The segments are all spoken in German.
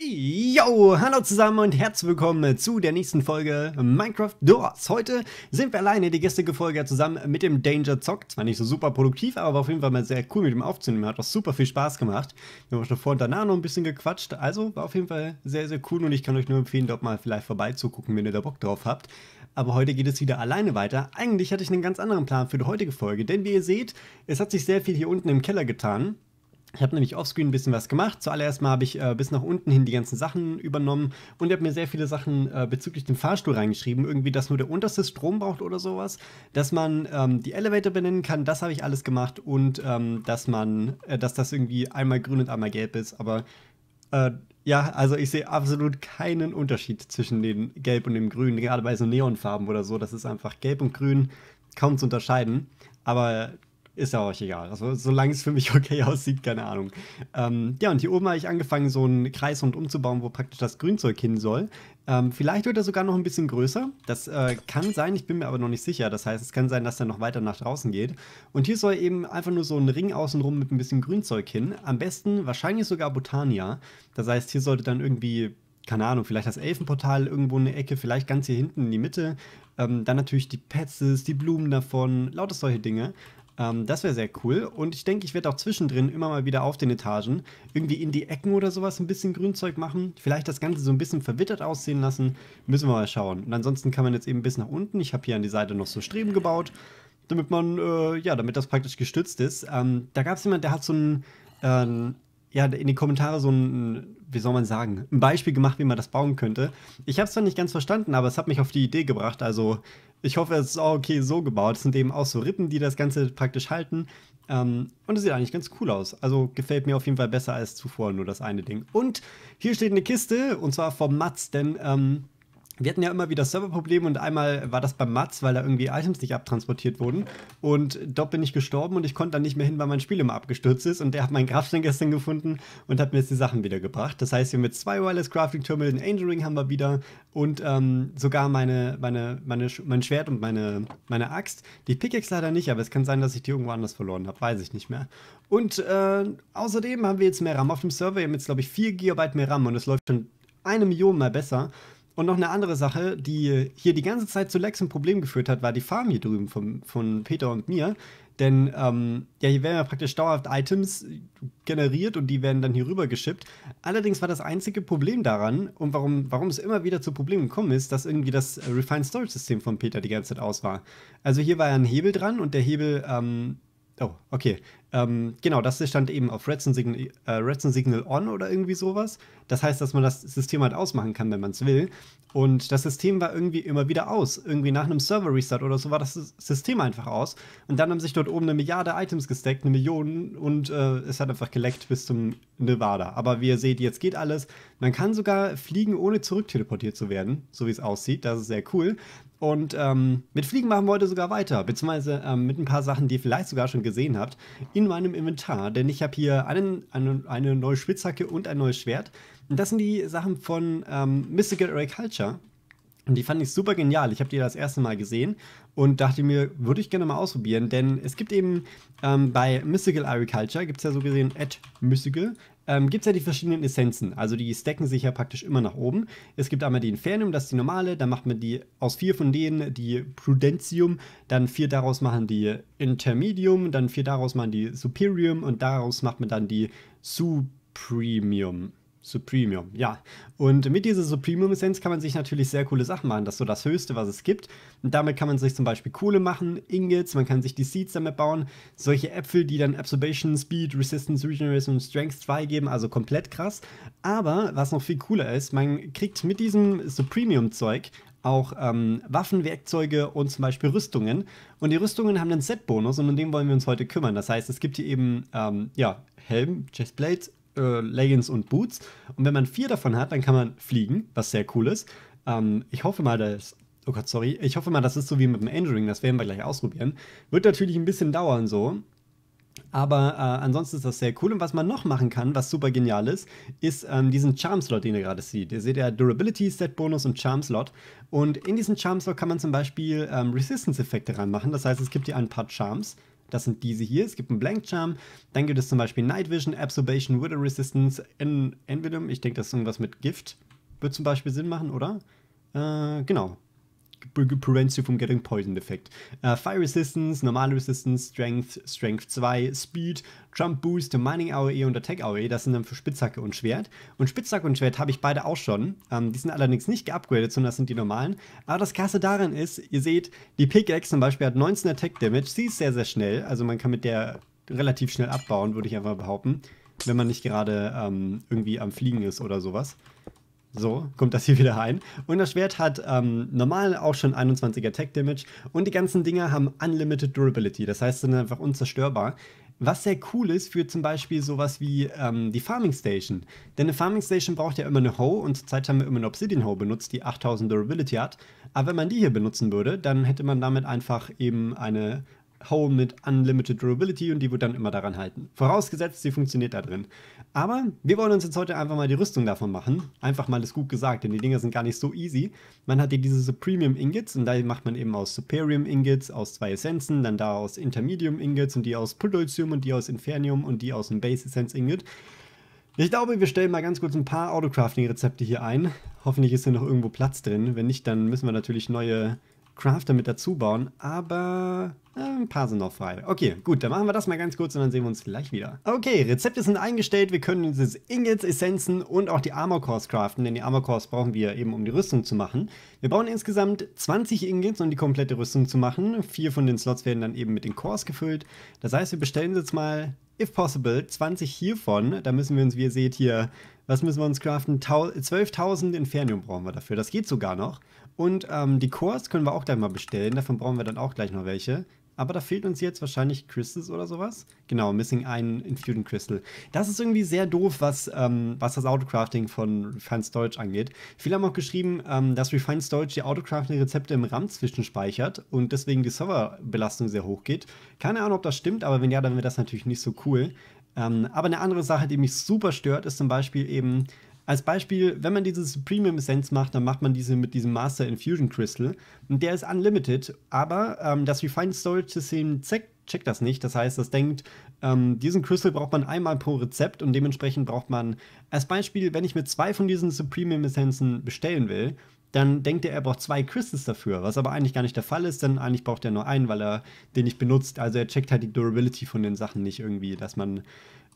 Yo, hallo zusammen und herzlich willkommen zu der nächsten Folge Minecraft Doors. Heute sind wir alleine, die gestrige Folge zusammen mit dem Danger Zock. Zwar nicht so super produktiv, aber war auf jeden Fall mal sehr cool mit ihm aufzunehmen. Hat auch super viel Spaß gemacht. Wir haben schon vor und danach noch ein bisschen gequatscht. Also war auf jeden Fall sehr, sehr cool und ich kann euch nur empfehlen, dort mal vielleicht vorbeizugucken, wenn ihr da Bock drauf habt. Aber heute geht es wieder alleine weiter. Eigentlich hatte ich einen ganz anderen Plan für die heutige Folge, denn wie ihr seht, es hat sich sehr viel hier unten im Keller getan. Ich habe nämlich offscreen ein bisschen was gemacht. Zuallererst mal habe ich äh, bis nach unten hin die ganzen Sachen übernommen und habe mir sehr viele Sachen äh, bezüglich dem Fahrstuhl reingeschrieben. Irgendwie, dass nur der unterste Strom braucht oder sowas. Dass man ähm, die Elevator benennen kann, das habe ich alles gemacht. Und ähm, dass man, äh, dass das irgendwie einmal grün und einmal gelb ist. Aber äh, ja, also ich sehe absolut keinen Unterschied zwischen dem Gelb und dem Grün. Gerade bei so Neonfarben oder so. Das ist einfach Gelb und Grün kaum zu unterscheiden. Aber ist ja auch egal. Also solange es für mich okay aussieht, keine Ahnung. Ähm, ja, und hier oben habe ich angefangen, so einen Kreisrund umzubauen, wo praktisch das Grünzeug hin soll. Ähm, vielleicht wird er sogar noch ein bisschen größer. Das äh, kann sein, ich bin mir aber noch nicht sicher. Das heißt, es kann sein, dass er noch weiter nach draußen geht. Und hier soll eben einfach nur so ein Ring außenrum mit ein bisschen Grünzeug hin. Am besten wahrscheinlich sogar Botania. Das heißt, hier sollte dann irgendwie keine Ahnung, vielleicht das Elfenportal irgendwo in der Ecke, vielleicht ganz hier hinten in die Mitte. Ähm, dann natürlich die Petzes, die Blumen davon, lauter solche Dinge. Ähm, das wäre sehr cool. Und ich denke, ich werde auch zwischendrin immer mal wieder auf den Etagen irgendwie in die Ecken oder sowas ein bisschen Grünzeug machen. Vielleicht das Ganze so ein bisschen verwittert aussehen lassen. Müssen wir mal schauen. Und ansonsten kann man jetzt eben bis nach unten. Ich habe hier an die Seite noch so Streben gebaut, damit man, äh, ja, damit das praktisch gestützt ist. Ähm, da gab es jemanden, der hat so ein... äh, ja, in die Kommentare so ein, wie soll man sagen, ein Beispiel gemacht, wie man das bauen könnte. Ich habe es zwar nicht ganz verstanden, aber es hat mich auf die Idee gebracht. Also ich hoffe, es ist auch okay so gebaut. Es sind eben auch so Rippen, die das Ganze praktisch halten. Ähm, und es sieht eigentlich ganz cool aus. Also gefällt mir auf jeden Fall besser als zuvor, nur das eine Ding. Und hier steht eine Kiste, und zwar vom Mats, denn ähm, wir hatten ja immer wieder Serverprobleme und einmal war das beim Mats, weil da irgendwie Items nicht abtransportiert wurden. Und dort bin ich gestorben und ich konnte dann nicht mehr hin, weil mein Spiel immer abgestürzt ist. Und der hat meinen Grafstein gestern gefunden und hat mir jetzt die Sachen wiedergebracht. Das heißt, wir mit zwei Wireless Crafting Terminal den Angel Ring haben wir wieder und ähm, sogar meine, meine, meine, mein Schwert und meine, meine Axt. Die Pickaxe leider nicht, aber es kann sein, dass ich die irgendwo anders verloren habe. Weiß ich nicht mehr. Und äh, außerdem haben wir jetzt mehr RAM auf dem Server. Wir haben jetzt, glaube ich, 4 GB mehr RAM und es läuft schon eine Million mal besser. Und noch eine andere Sache, die hier die ganze Zeit zu Lex ein Problem geführt hat, war die Farm hier drüben von, von Peter und mir. Denn ähm, ja, hier werden ja praktisch dauerhaft Items generiert und die werden dann hier rüber geschippt. Allerdings war das einzige Problem daran und warum, warum es immer wieder zu Problemen gekommen ist, dass irgendwie das äh, Refined Storage System von Peter die ganze Zeit aus war. Also hier war ja ein Hebel dran und der Hebel ähm, Oh, okay. Ähm, genau, das stand eben auf Redstone Signal, äh, Signal On oder irgendwie sowas. Das heißt, dass man das System halt ausmachen kann, wenn man es will. Und das System war irgendwie immer wieder aus. Irgendwie nach einem Server-Restart oder so war das System einfach aus. Und dann haben sich dort oben eine Milliarde Items gesteckt, eine Million, und äh, es hat einfach geleckt bis zum Nevada. Aber wie ihr seht, jetzt geht alles. Man kann sogar fliegen, ohne zurückteleportiert zu werden, so wie es aussieht. Das ist sehr cool. Und ähm, mit Fliegen machen wir heute sogar weiter, beziehungsweise ähm, mit ein paar Sachen, die ihr vielleicht sogar schon gesehen habt, in meinem Inventar. Denn ich habe hier einen, eine, eine neue Spitzhacke und ein neues Schwert. Und das sind die Sachen von ähm, Mystical Agriculture. Und die fand ich super genial. Ich habe die das erste Mal gesehen und dachte mir, würde ich gerne mal ausprobieren. Denn es gibt eben ähm, bei Mystical Agriculture, gibt es ja so gesehen at Mystical ähm, gibt es ja die verschiedenen Essenzen. Also die stacken sich ja praktisch immer nach oben. Es gibt einmal die Infernum, das ist die normale, dann macht man die aus vier von denen die Prudentium, dann vier daraus machen die Intermedium, dann vier daraus machen die Superium und daraus macht man dann die Supremium. Supremium, ja. Und mit dieser Supremium-Essenz kann man sich natürlich sehr coole Sachen machen. Das ist so das Höchste, was es gibt. Und damit kann man sich zum Beispiel Kohle machen, Ingots, man kann sich die Seeds damit bauen. Solche Äpfel, die dann Absorption, Speed, Resistance, Regeneration und Strength 2 geben, also komplett krass. Aber was noch viel cooler ist, man kriegt mit diesem Supremium-Zeug auch ähm, Waffen, Werkzeuge und zum Beispiel Rüstungen. Und die Rüstungen haben einen Set-Bonus und um den wollen wir uns heute kümmern. Das heißt, es gibt hier eben ähm, ja, Helm, Chestplate äh, Leggings und Boots. Und wenn man vier davon hat, dann kann man fliegen, was sehr cool ist. Ähm, ich hoffe mal, dass. Oh Gott, sorry. Ich hoffe mal, das ist so wie mit dem Engineering. Das werden wir gleich ausprobieren. Wird natürlich ein bisschen dauern so. Aber äh, ansonsten ist das sehr cool. Und was man noch machen kann, was super genial ist, ist ähm, diesen Charm-Slot, den ihr gerade seht. Ihr seht ja Durability, Stat-Bonus und Charm-Slot. Und in diesen Charm-Slot kann man zum Beispiel ähm, Resistance-Effekte reinmachen. Das heißt, es gibt hier ein paar Charms. Das sind diese hier. Es gibt einen Blank Charm. Dann gibt es zum Beispiel Night Vision, Absorption, Wither Resistance, en Envenom. Ich denke, das ist irgendwas mit Gift. Wird zum Beispiel Sinn machen, oder? Äh, genau prevents you from getting poisoned effekt. Uh, Fire Resistance, normal Resistance, Strength, Strength 2, Speed, Jump Boost, Mining AOE und Attack AOE, das sind dann für Spitzhacke und Schwert. Und Spitzhacke und Schwert habe ich beide auch schon. Um, ähm, die sind allerdings nicht geupgradet, sondern das sind die normalen. Aber das Krasse daran ist, ihr seht, die Pickaxe zum Beispiel hat 19 Attack Damage, sie ist sehr, sehr schnell, also man kann mit der relativ schnell abbauen, würde ich einfach behaupten wenn man nicht gerade ähm, irgendwie am Fliegen ist oder sowas. So kommt das hier wieder rein. Und das Schwert hat ähm, normal auch schon 21er Tech Damage. Und die ganzen Dinger haben Unlimited Durability. Das heißt, sind einfach unzerstörbar. Was sehr cool ist für zum Beispiel sowas wie ähm, die Farming Station. Denn eine Farming Station braucht ja immer eine Hoe und zurzeit haben wir immer eine Obsidian Hoe benutzt, die 8000 Durability hat. Aber wenn man die hier benutzen würde, dann hätte man damit einfach eben eine Home mit Unlimited Durability und die wird dann immer daran halten. Vorausgesetzt, sie funktioniert da drin. Aber wir wollen uns jetzt heute einfach mal die Rüstung davon machen. Einfach mal das gut gesagt, denn die Dinger sind gar nicht so easy. Man hat hier diese Supremium Ingots und da macht man eben aus Superium Ingots, aus zwei Essenzen, dann da aus Intermedium Ingots und die aus Puldotium und die aus Infernium und die aus dem Base Essence Ingot. Ich glaube, wir stellen mal ganz kurz ein paar Autocrafting-Rezepte hier ein. Hoffentlich ist hier noch irgendwo Platz drin. Wenn nicht, dann müssen wir natürlich neue Crafter mit dazu bauen, aber äh, ein paar sind noch frei. Okay, gut, dann machen wir das mal ganz kurz und dann sehen wir uns gleich wieder. Okay, Rezepte sind eingestellt. Wir können uns jetzt Ingots, Essenzen und auch die Armor Cores craften, denn die Armor Cores brauchen wir eben, um die Rüstung zu machen. Wir brauchen insgesamt 20 Ingots, um die komplette Rüstung zu machen. Vier von den Slots werden dann eben mit den Cores gefüllt. Das heißt, wir bestellen jetzt mal, if possible, 20 hiervon. Da müssen wir uns, wie ihr seht, hier was müssen wir uns craften? 12.000 Infernium brauchen wir dafür. Das geht sogar noch. Und ähm, die Cores können wir auch gleich mal bestellen. Davon brauchen wir dann auch gleich noch welche. Aber da fehlt uns jetzt wahrscheinlich Crystals oder sowas. Genau, Missing einen Infusion Crystal. Das ist irgendwie sehr doof, was, ähm, was das Autocrafting von Refined Storage angeht. Viele haben auch geschrieben, ähm, dass Refined Storage die Autocrafting-Rezepte im RAM zwischenspeichert und deswegen die Serverbelastung sehr hoch geht. Keine Ahnung, ob das stimmt, aber wenn ja, dann wäre das natürlich nicht so cool. Ähm, aber eine andere Sache, die mich super stört, ist zum Beispiel eben als Beispiel, wenn man dieses Premium Essence macht, dann macht man diese mit diesem Master Infusion Crystal. Und der ist unlimited, aber ähm, das Refined Storage System checkt checkt das nicht. Das heißt, das denkt, ähm, diesen Crystal braucht man einmal pro Rezept und dementsprechend braucht man, als Beispiel, wenn ich mir zwei von diesen Supreme Essenzen bestellen will, dann denkt er, er braucht zwei Crystals dafür, was aber eigentlich gar nicht der Fall ist, denn eigentlich braucht er nur einen, weil er den nicht benutzt. Also er checkt halt die Durability von den Sachen nicht irgendwie, dass man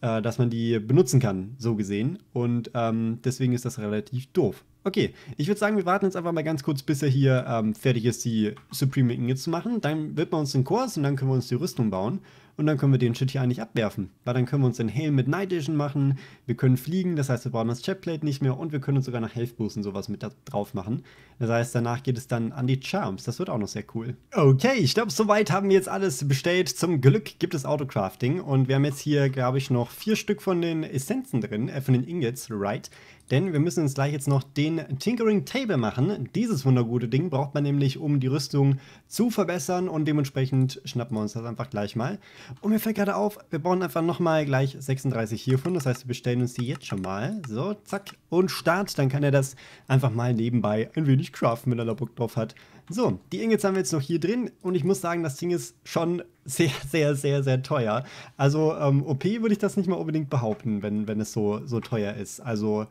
äh, dass man die benutzen kann, so gesehen. Und ähm, deswegen ist das relativ doof. Okay, ich würde sagen, wir warten jetzt einfach mal ganz kurz, bis er hier ähm, fertig ist, die Supreme Inge zu machen. Dann wird man uns den Kurs und dann können wir uns die Rüstung bauen und dann können wir den Shit hier eigentlich abwerfen, weil dann können wir uns den Helm mit Night Vision machen, wir können fliegen, das heißt wir brauchen das Chatplate nicht mehr und wir können uns sogar nach Health Boost und sowas mit drauf machen. Das heißt danach geht es dann an die Charms, das wird auch noch sehr cool. Okay, ich glaube soweit haben wir jetzt alles bestellt. Zum Glück gibt es Autocrafting und wir haben jetzt hier glaube ich noch vier Stück von den Essenzen drin, äh, von den Ingots, right? Denn wir müssen uns gleich jetzt noch den Tinkering Table machen. Dieses wundergute Ding braucht man nämlich, um die Rüstung zu verbessern. Und dementsprechend schnappen wir uns das einfach gleich mal. Und mir fällt gerade auf, wir bauen einfach nochmal gleich 36 hiervon. Das heißt, wir bestellen uns die jetzt schon mal. So, zack. Und Start. Dann kann er das einfach mal nebenbei ein wenig craften, wenn er da Bock drauf hat. So, die Ingots haben wir jetzt noch hier drin und ich muss sagen, das Ding ist schon sehr, sehr, sehr, sehr teuer. Also ähm, OP würde ich das nicht mal unbedingt behaupten, wenn, wenn es so, so teuer ist. Also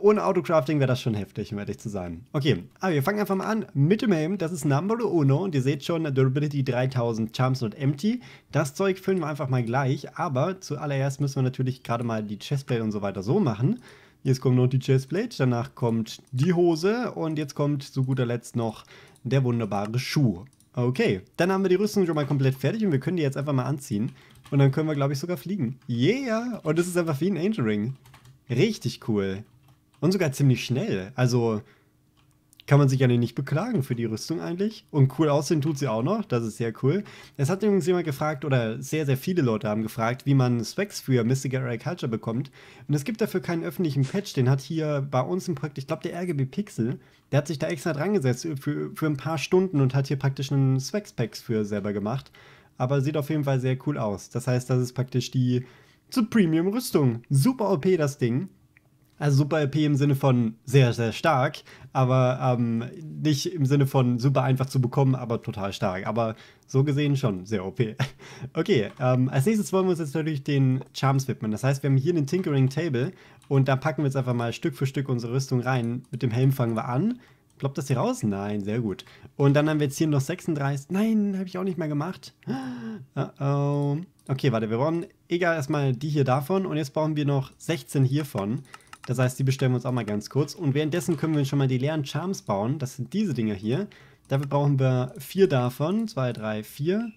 ohne Autocrafting wäre das schon heftig, um ehrlich zu sein. Okay, aber wir fangen einfach mal an mit dem Helm. Das ist Number Uno und ihr seht schon, Durability 3000, Charms not Empty. Das Zeug füllen wir einfach mal gleich, aber zuallererst müssen wir natürlich gerade mal die Chestplate und so weiter so machen. Jetzt kommt noch die Chestplate, danach kommt die Hose und jetzt kommt zu guter Letzt noch der wunderbare Schuh. Okay, dann haben wir die Rüstung schon mal komplett fertig und wir können die jetzt einfach mal anziehen. Und dann können wir, glaube ich, sogar fliegen. Yeah! Und es ist einfach wie ein Angel Ring. Richtig cool. Und sogar ziemlich schnell. Also kann man sich ja nicht beklagen für die Rüstung eigentlich. Und cool aussehen tut sie auch noch, das ist sehr cool. Es hat übrigens jemand gefragt, oder sehr, sehr viele Leute haben gefragt, wie man Specs für Mystic Culture bekommt. Und es gibt dafür keinen öffentlichen Patch, den hat hier bei uns im Projekt, ich glaube der RGB Pixel, der hat sich da extra dran gesetzt für, für ein paar Stunden und hat hier praktisch einen Specs Packs für selber gemacht. Aber sieht auf jeden Fall sehr cool aus. Das heißt, das ist praktisch die zu Premium Rüstung. Super OP das Ding. Also super OP im Sinne von sehr, sehr stark, aber ähm, nicht im Sinne von super einfach zu bekommen, aber total stark. Aber so gesehen schon sehr OP. Okay, ähm, als nächstes wollen wir uns jetzt natürlich den Charms widmen. Das heißt, wir haben hier den Tinkering Table und da packen wir jetzt einfach mal Stück für Stück unsere Rüstung rein. Mit dem Helm fangen wir an. Ploppt das hier raus? Nein, sehr gut. Und dann haben wir jetzt hier noch 36. Nein, habe ich auch nicht mehr gemacht. Uh -oh. Okay, warte, wir wollen egal erstmal die hier davon und jetzt brauchen wir noch 16 hiervon. Das heißt, die bestellen wir uns auch mal ganz kurz. Und währenddessen können wir schon mal die leeren Charms bauen. Das sind diese Dinger hier. Dafür brauchen wir vier davon. Zwei, drei, vier.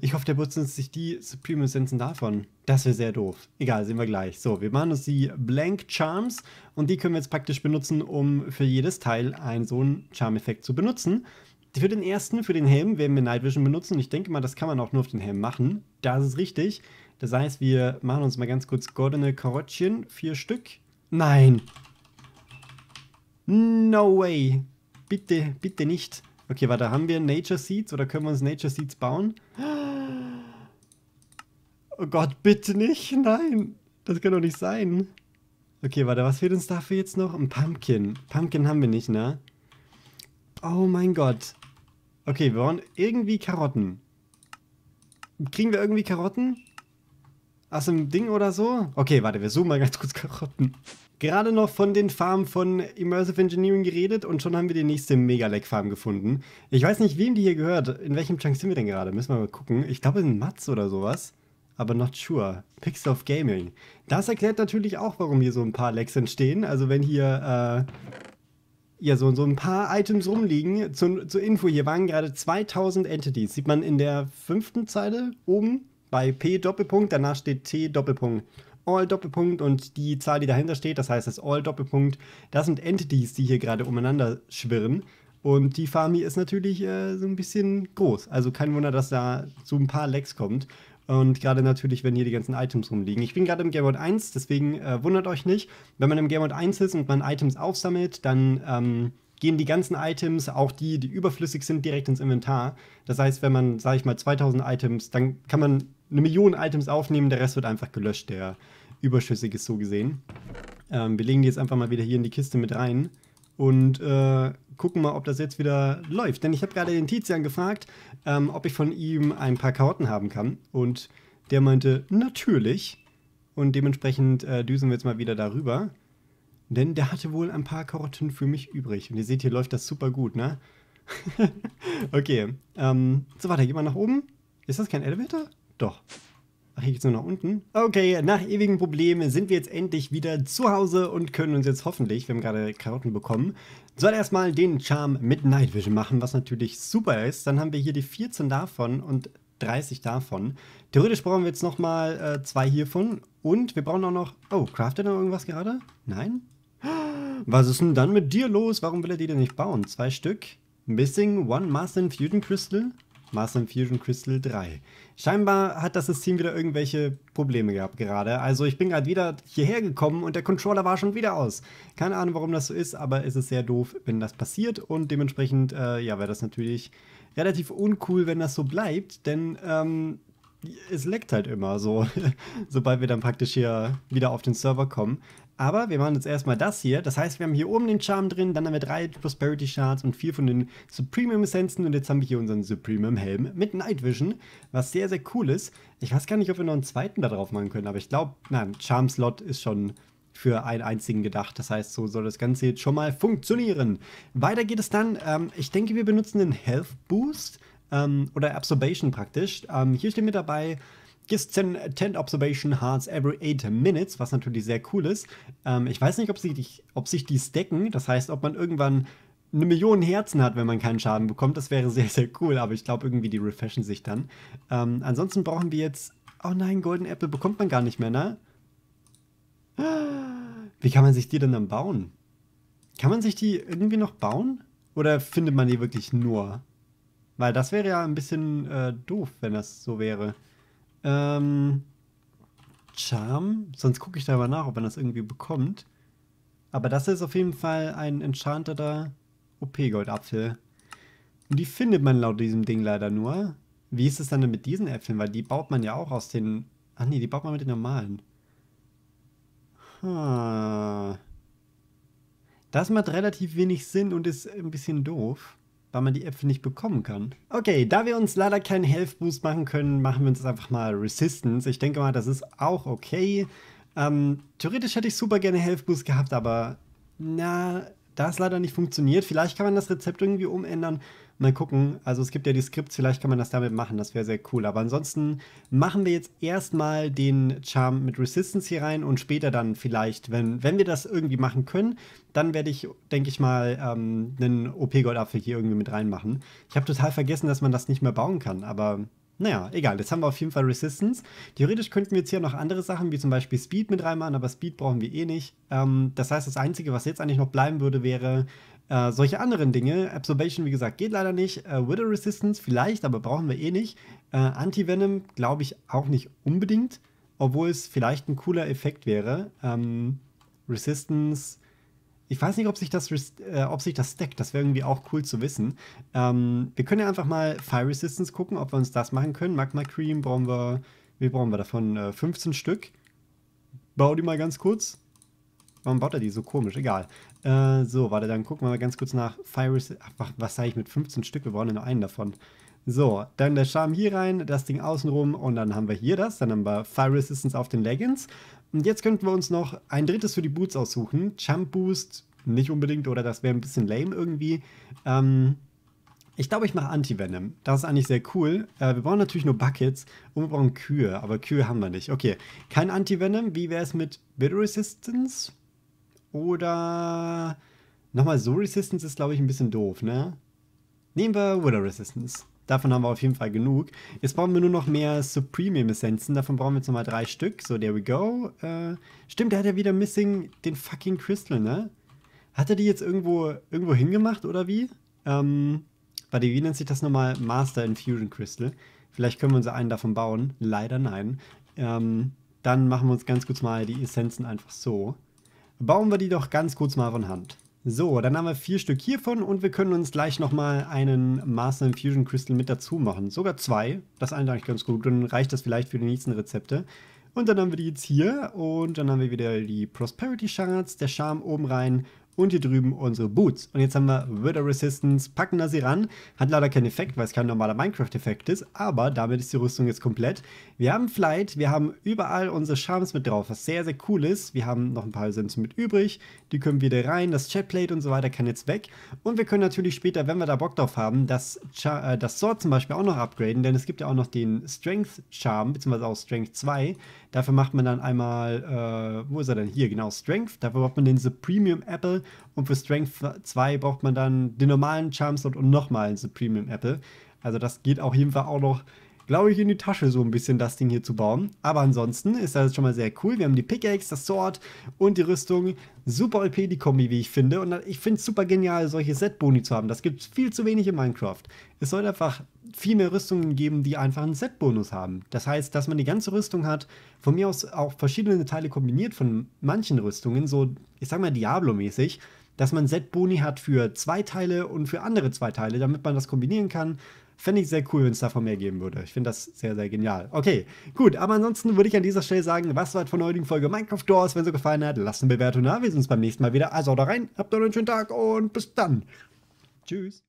Ich hoffe, der putzt sich die Supreme Essenzen davon. Das wäre sehr doof. Egal, sehen wir gleich. So, wir machen uns die Blank Charms und die können wir jetzt praktisch benutzen, um für jedes Teil einen so einen Charm-Effekt zu benutzen. Für den ersten, für den Helm, werden wir Night Vision benutzen. Ich denke mal, das kann man auch nur auf den Helm machen. Das ist richtig. Das heißt, wir machen uns mal ganz kurz goldene Karottchen, vier Stück. Nein. No way. Bitte, bitte nicht. Okay, warte, haben wir Nature Seeds oder können wir uns Nature Seeds bauen? Oh Gott, bitte nicht. Nein, das kann doch nicht sein. Okay, warte, was fehlt uns dafür jetzt noch? Ein Pumpkin. Pumpkin haben wir nicht, ne? Oh mein Gott. Okay, wir brauchen irgendwie Karotten. Kriegen wir irgendwie Karotten? aus dem Ding oder so? Okay, warte, wir zoomen mal ganz kurz Karotten. Gerade noch von den Farmen von Immersive Engineering geredet und schon haben wir die nächste Megalec-Farm gefunden. Ich weiß nicht, wem die hier gehört. In welchem Chunk sind wir denn gerade? Müssen wir mal gucken. Ich glaube, in Mats oder sowas. Aber not sure. Pixel of Gaming. Das erklärt natürlich auch, warum hier so ein paar Lags entstehen. Also wenn hier, äh, ja, so, so ein paar Items rumliegen. Zu, zur Info, hier waren gerade 2000 Entities. Sieht man in der fünften Zeile oben bei P Doppelpunkt, danach steht T Doppelpunkt. All Doppelpunkt und die Zahl, die dahinter steht, das heißt das All Doppelpunkt, das sind Entities, die hier gerade umeinander schwirren. Und die Farm ist natürlich äh, so ein bisschen groß. Also kein Wunder, dass da so ein paar Lecks kommt. Und gerade natürlich, wenn hier die ganzen Items rumliegen. Ich bin gerade im Gameboy 1, deswegen äh, wundert euch nicht. Wenn man im Gameboy 1 ist und man Items aufsammelt, dann ähm, gehen die ganzen Items, auch die, die überflüssig sind, direkt ins Inventar. Das heißt, wenn man, sage ich mal, 2000 Items, dann kann man eine Million Items aufnehmen, der Rest wird einfach gelöscht, der überschüssig ist so gesehen. Ähm, wir legen die jetzt einfach mal wieder hier in die Kiste mit rein und äh, gucken mal, ob das jetzt wieder läuft. Denn ich habe gerade den Tizian gefragt, ähm, ob ich von ihm ein paar Karotten haben kann. Und der meinte, natürlich. Und dementsprechend äh, düsen wir jetzt mal wieder darüber. Denn der hatte wohl ein paar Karotten für mich übrig. Und ihr seht, hier läuft das super gut, ne? okay. Ähm, so, warte, gehen mal nach oben. Ist das kein Elevator? Doch. Ach, hier geht's nur nach unten. Okay, nach ewigen Problemen sind wir jetzt endlich wieder zu Hause und können uns jetzt hoffentlich, wir haben gerade Karotten bekommen, soll erstmal den Charm mit Night Vision machen, was natürlich super ist. Dann haben wir hier die 14 davon und 30 davon. Theoretisch brauchen wir jetzt nochmal äh, zwei hiervon und wir brauchen auch noch... Oh, craftet er noch irgendwas gerade? Nein? Was ist denn dann mit dir los? Warum will er die denn nicht bauen? Zwei Stück? Missing One Master Fusion Crystal? Master Infusion Crystal 3. Scheinbar hat das System wieder irgendwelche Probleme gehabt gerade. Also ich bin gerade wieder hierher gekommen und der Controller war schon wieder aus. Keine Ahnung, warum das so ist, aber es ist sehr doof, wenn das passiert. Und dementsprechend, äh, ja, wäre das natürlich relativ uncool, wenn das so bleibt. Denn ähm, es leckt halt immer so, sobald wir dann praktisch hier wieder auf den Server kommen. Aber wir machen jetzt erstmal das hier. Das heißt, wir haben hier oben den Charm drin, dann haben wir drei Prosperity Shards und vier von den Supremium Essenzen. Und jetzt haben wir hier unseren Supremium Helm mit Night Vision, was sehr, sehr cool ist. Ich weiß gar nicht, ob wir noch einen zweiten da drauf machen können, aber ich glaube, nein, Charm Slot ist schon für einen einzigen gedacht. Das heißt, so soll das Ganze jetzt schon mal funktionieren. Weiter geht es dann. Ähm, ich denke, wir benutzen den Health Boost ähm, oder Absorption praktisch. Ähm, hier steht mit dabei Gives 10, 10 Observation Hearts every 8 Minutes, was natürlich sehr cool ist. Ähm, ich weiß nicht, ob, die, ob sich die stacken, das heißt, ob man irgendwann eine Million Herzen hat, wenn man keinen Schaden bekommt. Das wäre sehr, sehr cool, aber ich glaube, irgendwie die refreshen sich dann. Ähm, ansonsten brauchen wir jetzt. Oh nein, Golden Apple bekommt man gar nicht mehr, ne? Wie kann man sich die denn dann bauen? Kann man sich die irgendwie noch bauen? Oder findet man die wirklich nur? Weil das wäre ja ein bisschen äh, doof, wenn das so wäre. Ähm, Charm, sonst gucke ich da aber nach, ob man das irgendwie bekommt. Aber das ist auf jeden Fall ein enchanteter OP-Goldapfel. Und die findet man laut diesem Ding leider nur. Wie ist es dann denn mit diesen Äpfeln? Weil die baut man ja auch aus den... Ach nee, die baut man mit den normalen. Hm. Das macht relativ wenig Sinn und ist ein bisschen doof weil man die Äpfel nicht bekommen kann. Okay, da wir uns leider keinen Health Boost machen können, machen wir uns einfach mal Resistance. Ich denke mal, das ist auch okay. Ähm, theoretisch hätte ich super gerne Health Boost gehabt, aber na, da es leider nicht funktioniert. Vielleicht kann man das Rezept irgendwie umändern. Mal gucken. Also es gibt ja die Skripts, vielleicht kann man das damit machen. Das wäre sehr cool. Aber ansonsten machen wir jetzt erstmal den Charm mit Resistance hier rein und später dann vielleicht, wenn, wenn wir das irgendwie machen können, dann werde ich, denke ich mal, ähm, einen OP-Goldapfel hier irgendwie mit reinmachen. Ich habe total vergessen, dass man das nicht mehr bauen kann, aber naja, egal, jetzt haben wir auf jeden Fall Resistance. Theoretisch könnten wir jetzt hier noch andere Sachen, wie zum Beispiel Speed mit reinmachen, aber Speed brauchen wir eh nicht. Ähm, das heißt, das Einzige, was jetzt eigentlich noch bleiben würde, wäre äh, solche anderen Dinge. Absorption, wie gesagt, geht leider nicht. Äh, Wither Resistance vielleicht, aber brauchen wir eh nicht. Äh, Anti-Venom glaube ich auch nicht unbedingt, obwohl es vielleicht ein cooler Effekt wäre. Ähm, Resistance ich weiß nicht, ob sich das, äh, ob sich das stackt. Das wäre irgendwie auch cool zu wissen. Ähm, wir können ja einfach mal Fire Resistance gucken, ob wir uns das machen können. Magma Cream brauchen wir. Wie brauchen wir davon? Äh, 15 Stück. Bau die mal ganz kurz. Warum baut er die so komisch? Egal. Äh, so, warte, dann gucken wir mal ganz kurz nach Fire Resistance. Ach, was sage ich mit 15 Stück? Wir brauchen ja nur einen davon. So, dann der Charme hier rein, das Ding außenrum und dann haben wir hier das. Dann haben wir Fire Resistance auf den Leggings. Und jetzt könnten wir uns noch ein drittes für die Boots aussuchen. Jump Boost, nicht unbedingt, oder das wäre ein bisschen lame irgendwie. Ähm, ich glaube, ich mache Anti-Venom. Das ist eigentlich sehr cool. Äh, wir brauchen natürlich nur Buckets und wir brauchen Kühe, aber Kühe haben wir nicht. Okay, kein Anti-Venom. Wie wäre es mit Bit Resistance? Oder nochmal, so Resistance ist, glaube ich, ein bisschen doof, ne? Nehmen wir Willow Resistance. Davon haben wir auf jeden Fall genug. Jetzt brauchen wir nur noch mehr Supreme-Essenzen. Davon brauchen wir jetzt nochmal drei Stück. So, there we go. Äh, stimmt, der hat ja wieder Missing den fucking Crystal, ne? Hat er die jetzt irgendwo, irgendwo hingemacht oder wie? Ähm, warte, wie nennt sich das nochmal? Master Infusion Crystal. Vielleicht können wir uns einen davon bauen. Leider nein. Ähm, dann machen wir uns ganz kurz mal die Essenzen einfach so. Bauen wir die doch ganz kurz mal von Hand. So, dann haben wir vier Stück hiervon und wir können uns gleich nochmal einen Master Infusion Crystal mit dazu machen. Sogar zwei. Das eine eigentlich ganz gut. Dann reicht das vielleicht für die nächsten Rezepte. Und dann haben wir die jetzt hier und dann haben wir wieder die Prosperity Shards, der Charme oben rein und hier drüben unsere Boots. Und jetzt haben wir Wither Resistance, packen da sie ran. Hat leider keinen Effekt, weil es kein normaler Minecraft-Effekt ist, aber damit ist die Rüstung jetzt komplett. Wir haben Flight, wir haben überall unsere Charms mit drauf, was sehr, sehr cool ist. Wir haben noch ein paar Sims mit übrig, die können wieder rein. Das Chatplate und so weiter kann jetzt weg. Und wir können natürlich später, wenn wir da Bock drauf haben, das, Char äh, das Sword zum Beispiel auch noch upgraden, denn es gibt ja auch noch den Strength Charm, beziehungsweise auch Strength 2, Dafür macht man dann einmal, äh, wo ist er denn? Hier, genau, Strength. Dafür braucht man den Supremium Apple. Und für Strength 2 braucht man dann den normalen Charm und nochmal einen Supremium Apple. Also das geht auf jeden Fall auch noch, glaube ich, in die Tasche, so ein bisschen das Ding hier zu bauen. Aber ansonsten ist das schon mal sehr cool. Wir haben die Pickaxe, das Sword und die Rüstung. Super OP die Kombi, wie ich finde. Und ich finde es super genial, solche Set-Boni zu haben. Das gibt es viel zu wenig in Minecraft. Es soll einfach viel mehr Rüstungen geben, die einfach einen Set-Bonus haben. Das heißt, dass man die ganze Rüstung hat, von mir aus auch verschiedene Teile kombiniert von manchen Rüstungen, so ich sag mal Diablo-mäßig, dass man Set-Boni hat für zwei Teile und für andere zwei Teile, damit man das kombinieren kann. Fände ich sehr cool, wenn es davon mehr geben würde. Ich finde das sehr, sehr genial. Okay, gut, aber ansonsten würde ich an dieser Stelle sagen, was war von der heutigen Folge Minecraft Doors? Wenn es euch gefallen hat, lasst eine Bewertung da. Wir sehen uns beim nächsten Mal wieder. Also haut rein, habt noch einen schönen Tag und bis dann. Tschüss.